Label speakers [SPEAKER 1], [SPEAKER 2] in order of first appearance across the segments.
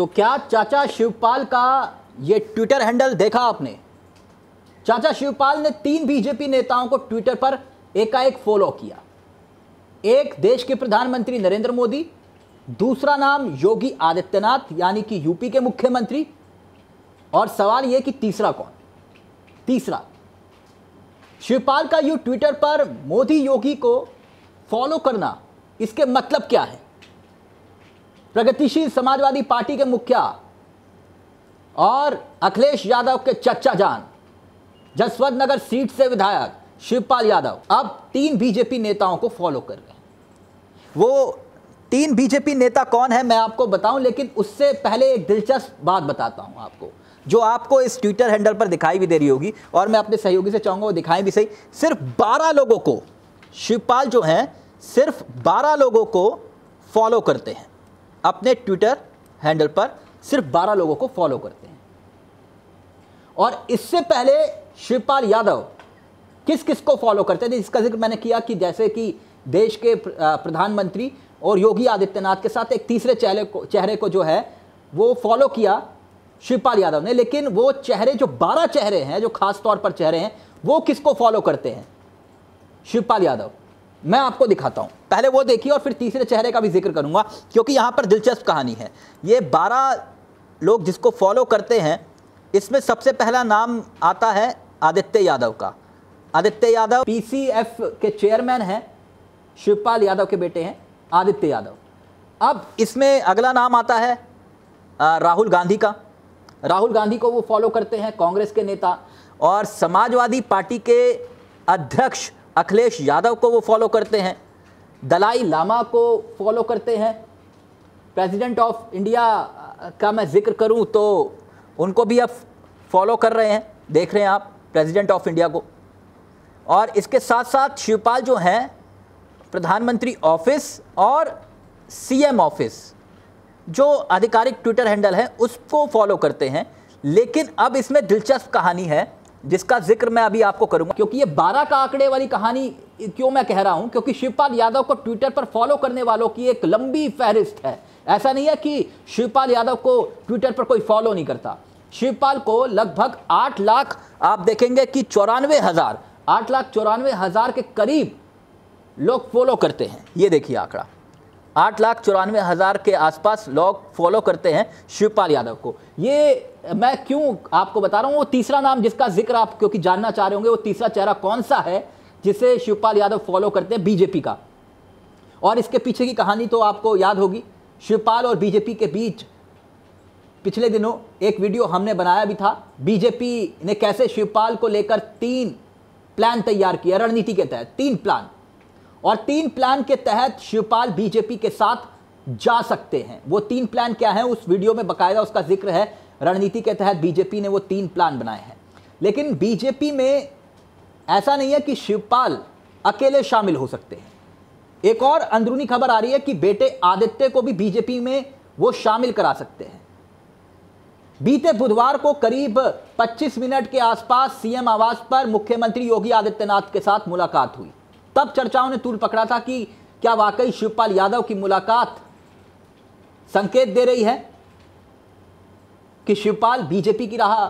[SPEAKER 1] तो क्या चाचा शिवपाल का ये ट्विटर हैंडल देखा आपने चाचा शिवपाल ने तीन बीजेपी नेताओं को ट्विटर पर एकाएक फॉलो किया एक देश के प्रधानमंत्री नरेंद्र मोदी दूसरा नाम योगी आदित्यनाथ यानी कि यूपी के मुख्यमंत्री और सवाल यह कि तीसरा कौन तीसरा शिवपाल का यू ट्विटर पर मोदी योगी को फॉलो करना इसके मतलब क्या है प्रगतिशील समाजवादी पार्टी के मुखिया और अखिलेश यादव के चचा जान जसवंत नगर सीट से विधायक शिवपाल यादव अब तीन बीजेपी नेताओं को फॉलो कर रहे हैं वो तीन बीजेपी नेता कौन है मैं आपको बताऊं लेकिन उससे पहले एक दिलचस्प बात बताता हूं आपको जो आपको इस ट्विटर हैंडल पर दिखाई भी दे रही होगी और मैं अपने सहयोगी से चाहूँगा वो दिखाएं भी सही सिर्फ बारह लोगों को शिवपाल जो हैं सिर्फ बारह लोगों को फॉलो करते हैं अपने ट्विटर हैंडल पर सिर्फ 12 लोगों को फॉलो करते हैं और इससे पहले शिवपाल यादव किस किस को फॉलो करते थे इसका जिक्र मैंने किया कि जैसे कि देश के प्रधानमंत्री और योगी आदित्यनाथ के साथ एक तीसरे चेहरे को चेहरे को जो है वो फॉलो किया शिवपाल यादव ने लेकिन वो चेहरे जो बारह चेहरे हैं जो खास तौर पर चेहरे हैं वो किसको फॉलो करते हैं शिवपाल यादव मैं आपको दिखाता हूँ पहले वो देखिए और फिर तीसरे चेहरे का भी जिक्र करूंगा क्योंकि यहाँ पर दिलचस्प कहानी है ये बारह लोग जिसको फॉलो करते हैं इसमें सबसे पहला नाम आता है आदित्य यादव का आदित्य यादव पीसीएफ के चेयरमैन हैं शिवपाल यादव के बेटे हैं आदित्य यादव अब इसमें अगला नाम आता है राहुल गांधी का राहुल गांधी को वो फॉलो करते हैं कांग्रेस के नेता और समाजवादी पार्टी के अध्यक्ष अखिलेश यादव को वो फॉलो करते हैं दलाई लामा को फॉलो करते हैं प्रेसिडेंट ऑफ इंडिया का मैं जिक्र करूं तो उनको भी अब फॉलो कर रहे हैं देख रहे हैं आप प्रेसिडेंट ऑफ इंडिया को और इसके साथ साथ शिवपाल जो हैं प्रधानमंत्री ऑफिस और सीएम ऑफिस जो आधिकारिक ट्विटर हैंडल है उसको फॉलो करते हैं लेकिन अब इसमें दिलचस्प कहानी है जिसका जिक्र मैं अभी आपको करूंगा क्योंकि ये बारह का आंकड़े वाली कहानी क्यों मैं कह रहा हूं क्योंकि शिवपाल यादव को ट्विटर पर फॉलो करने वालों की एक लंबी फहरिस्त है ऐसा नहीं है कि शिवपाल यादव को ट्विटर पर कोई फॉलो नहीं करता शिवपाल को लगभग आठ लाख आप देखेंगे कि चौरानवे हज़ार आठ लाख चौरानवे हज़ार के करीब लोग फॉलो करते हैं ये देखिए आंकड़ा आठ लाख चौरानवे हज़ार के आसपास लोग फॉलो करते हैं शिवपाल यादव को ये मैं क्यों आपको बता रहा हूँ वो तीसरा नाम जिसका जिक्र आप क्योंकि जानना चाह रहे होंगे वो तीसरा चेहरा कौन सा है जिसे शिवपाल यादव फॉलो करते हैं बीजेपी का और इसके पीछे की कहानी तो आपको याद होगी शिवपाल और बीजेपी के बीच पिछले दिनों एक वीडियो हमने बनाया भी था बीजेपी ने कैसे शिवपाल को लेकर तीन प्लान तैयार किया रणनीति के तहत तीन प्लान और तीन प्लान के तहत शिवपाल बीजेपी के साथ जा सकते हैं वो तीन प्लान क्या है उस वीडियो में बकायदा उसका जिक्र है रणनीति के तहत बीजेपी ने वो तीन प्लान बनाए हैं लेकिन बीजेपी में ऐसा नहीं है कि शिवपाल अकेले शामिल हो सकते हैं एक और अंदरूनी खबर आ रही है कि बेटे आदित्य को भी बीजेपी में वो शामिल करा सकते हैं बीते बुधवार को करीब 25 मिनट के आसपास सीएम आवास पर मुख्यमंत्री योगी आदित्यनाथ के साथ मुलाकात हुई तब चर्चाओं ने तूल पकड़ा था कि क्या वाकई शिवपाल यादव की मुलाकात संकेत दे रही है कि शिवपाल बीजेपी की राह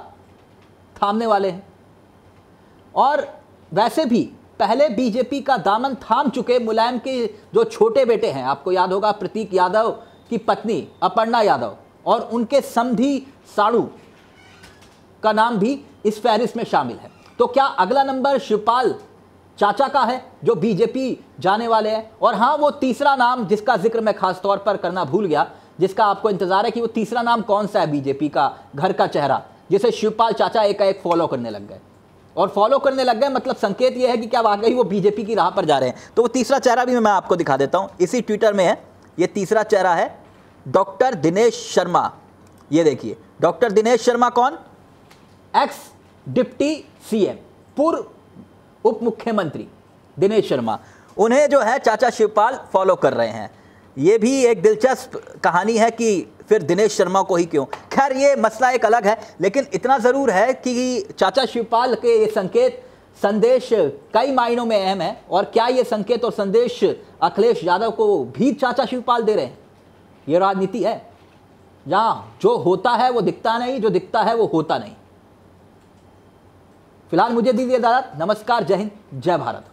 [SPEAKER 1] थामने वाले हैं और वैसे भी पहले बीजेपी का दामन थाम चुके मुलायम के जो छोटे बेटे हैं आपको याद होगा प्रतीक यादव की पत्नी अपर्णा यादव और उनके समधी साड़ू का नाम भी इस फहरिस्त में शामिल है तो क्या अगला नंबर शिवपाल चाचा का है जो बीजेपी जाने वाले हैं और हाँ वो तीसरा नाम जिसका जिक्र मैं खास तौर पर करना भूल गया जिसका आपको इंतजार है कि वो तीसरा नाम कौन सा है बीजेपी का घर का चेहरा जिसे शिवपाल चाचा एक एक फॉलो करने लग गए और फॉलो करने लग गए मतलब संकेत यह है कि क्या वाकई वो बीजेपी की राह पर जा रहे हैं तो वो तीसरा चेहरा भी मैं आपको दिखा देता हूँ इसी ट्विटर में है ये तीसरा चेहरा है डॉक्टर दिनेश शर्मा ये देखिए डॉक्टर दिनेश शर्मा कौन एक्स डिप्टी सीएम पूर्व उप मुख्यमंत्री दिनेश शर्मा उन्हें जो है चाचा शिवपाल फॉलो कर रहे हैं ये भी एक दिलचस्प कहानी है कि फिर दिनेश शर्मा को ही क्यों खैर ये मसला एक अलग है लेकिन इतना ज़रूर है कि चाचा शिवपाल के ये संकेत संदेश कई मायनों में अहम है और क्या ये संकेत और संदेश अखिलेश यादव को भी चाचा शिवपाल दे रहे हैं ये राजनीति है जहाँ जो होता है वो दिखता नहीं जो दिखता है वो होता नहीं फिलहाल मुझे दीजिए इजाजत नमस्कार जय हिंद जय भारत